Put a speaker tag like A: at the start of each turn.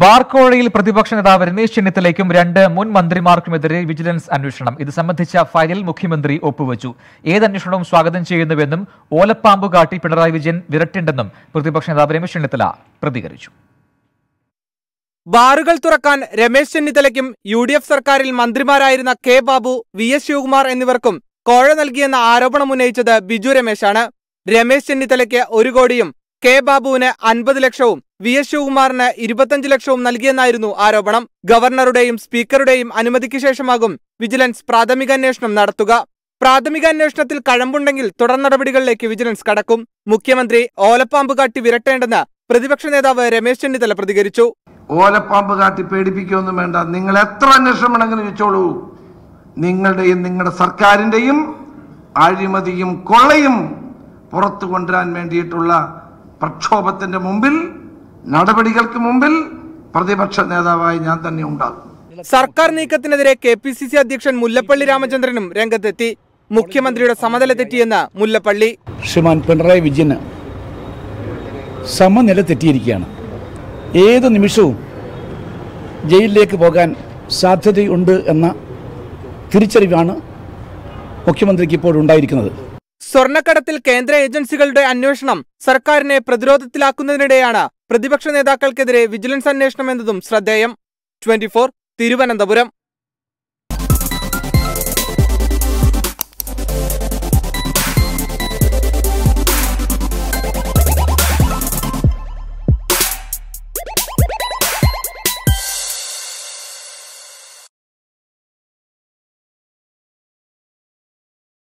A: ബാർക്കോഴയിൽ പ്രതിപക്ഷ നേതാവ് രമേശ് ചെന്നിത്തലയ്ക്കും രണ്ട് മുൻ മന്ത്രിമാർക്കുമെതിരെ വിജിലൻസ് അന്വേഷണം ഇത് സംബന്ധിച്ച ഫയലിൽ മുഖ്യമന്ത്രി ഒപ്പുവച്ചു ഏത് അന്വേഷണവും സ്വാഗതം ചെയ്യുന്നുവെന്നും ഓലപ്പാമ്പ് കാട്ടി പിണറായി വിജയൻ വിരട്ടിണ്ടെന്നും പ്രതിപക്ഷ നേതാവ് രമേശ് ചെന്നിത്തല പ്രതികരിച്ചു
B: ബാറുകൾ തുറക്കാൻ രമേശ് ചെന്നിത്തലയ്ക്കും യു ഡി എഫ് സർക്കാരിൽ മന്ത്രിമാരായിരുന്ന K Babu V S Sivakumar എന്നിവർക്കും കോഴ നൽകിയെന്ന ആരോപണം ഉന്നയിച്ചത് ബിജു രമേശാണ് രമേശ് ചെന്നിത്തലയ്ക്ക് ഒരു കോടിയും കെ ബാബുവിന് അൻപത് ലക്ഷവും വി എസ് ശിവകുമാറിന് ഇരുപത്തഞ്ച് ലക്ഷവും നൽകിയെന്നായിരുന്നു ആരോപണം ഗവർണറുടെയും സ്പീക്കറുടെയും അനുമതിക്ക് ശേഷമാകും വിജിലൻസ് പ്രാഥമിക അന്വേഷണം നടത്തുക പ്രാഥമിക അന്വേഷണത്തിൽ കഴമ്പുണ്ടെങ്കിൽ തുടർ നടപടികളിലേക്ക് വിജിലൻസ് കടക്കും മുഖ്യമന്ത്രി ഓലപ്പാമ്പ് കാട്ടി വിരട്ടേണ്ടെന്ന് പ്രതിപക്ഷ നേതാവ് രമേശ് ചെന്നിത്തല പ്രതികരിച്ചു ഓലപ്പാമ്പ് കാട്ടി പേടിപ്പിക്കുകയൊന്നും വേണ്ട നിങ്ങൾ എത്ര അന്വേഷണം വേണമെങ്കിലും ചോദിച്ചോളൂ
C: നിങ്ങളുടെയും നിങ്ങളുടെ സർക്കാരിന്റെയും അഴിമതിയും കൊള്ളയും പുറത്തു കൊണ്ടുവരാൻ വേണ്ടിയിട്ടുള്ള പ്രക്ഷോഭത്തിന്റെ മുമ്പിൽ നടപടികൾക്ക് മുമ്പിൽ
B: പ്രതിപക്ഷ നേതാവായി ഞാൻ തന്നെ ഉണ്ടാകും സർക്കാർ നീക്കത്തിനെതിരെ കെ പി സി സി അധ്യക്ഷൻ മുല്ലപ്പള്ളി രാമചന്ദ്രനും രംഗത്തെത്തി മുഖ്യമന്ത്രിയുടെ സമനില തെറ്റിയെന്ന മുല്ലപ്പള്ളി
D: ശ്രീമാൻ പിണറായി വിജയന് സമനില തെറ്റിയിരിക്കുകയാണ് ഏത് നിമിഷവും ജയിലിലേക്ക് പോകാൻ സാധ്യതയുണ്ട് എന്ന തിരിച്ചറിവാണ് മുഖ്യമന്ത്രിക്ക് ഇപ്പോൾ ഉണ്ടായിരിക്കുന്നത്
B: സ്വർണ്ണക്കടത്തിൽ കേന്ദ്ര ഏജൻസികളുടെ അന്വേഷണം സർക്കാരിനെ പ്രതിരോധത്തിലാക്കുന്നതിനിടെയാണ് പ്രതിപക്ഷ നേതാക്കൾക്കെതിരെ വിജിലൻസ് അന്വേഷണം എന്നതും ശ്രദ്ധേയം ട്വന്റി തിരുവനന്തപുരം